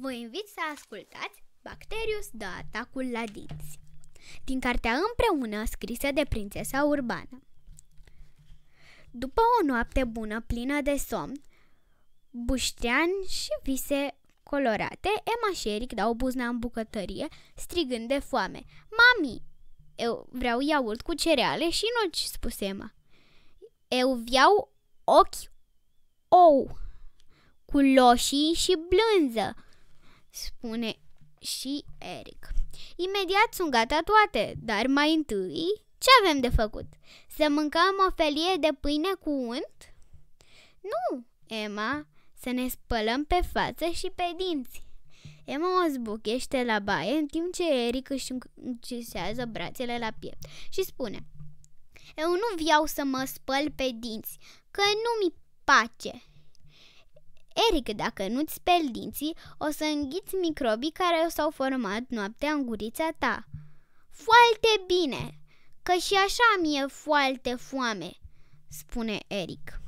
Vă invit să ascultați Bacterius dă atacul la dinți din cartea împreună scrisă de prințesa urbană. După o noapte bună plină de somn, buștean și vise colorate, Emma și Eric dau buzna în bucătărie, strigând de foame. Mami, eu vreau iaurt cu cereale și nuci, spuse Emma. Eu vreau ochi ou cu loșii și blânză, spune și Eric. Imediat sunt gata toate, dar mai întâi ce avem de făcut? Să mâncăm o felie de pâine cu unt? Nu, Emma, să ne spălăm pe față și pe dinți. Emma o zbuchește la baie în timp ce Eric își încisează brațele la piept și spune Eu nu vreau să mă spăl pe dinți, că nu mi pace. Eric, dacă nu-ți speli dinții, o să înghiți microbii care s-au format noaptea în gurița ta. Foarte bine, că și așa mi-e foarte foame, spune Eric.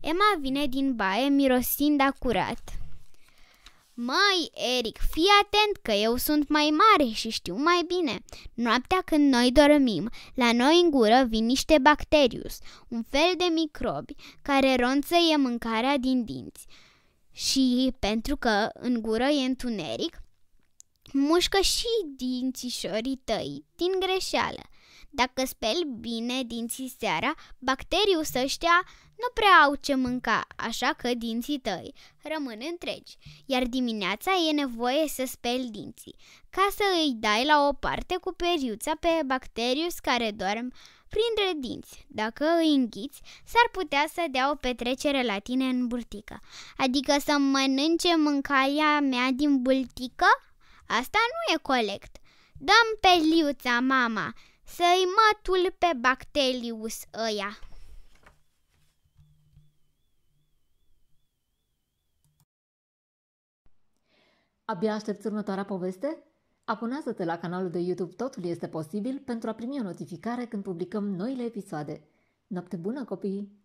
Emma vine din baie mirosind a curat. Mai, Eric, fii atent că eu sunt mai mare și știu mai bine. Noaptea când noi dormim, la noi în gură vin niște bacterius, un fel de microbi care ronțăie mâncarea din dinți. Și pentru că în gură e întuneric, mușcă și dințișorii tăi din greșeală. Dacă speli bine dinții seara, bacteriul ăștia nu prea au ce mânca, așa că dinții tăi rămân întregi. Iar dimineața e nevoie să speli dinții, ca să îi dai la o parte cu periuța pe bacterius care dorm printre dinți. Dacă îi înghiți, s-ar putea să dea o petrecere la tine în burtică. Adică să mănânce mâncarea mea din burtică? Asta nu e colect. Dăm liuța, mama!" Să-i matul pe Bactelius ăia. Abia aștepți următoarea poveste? Abonează-te la canalul de YouTube Totul este posibil pentru a primi o notificare când publicăm noile episoade. Noapte bună, copii!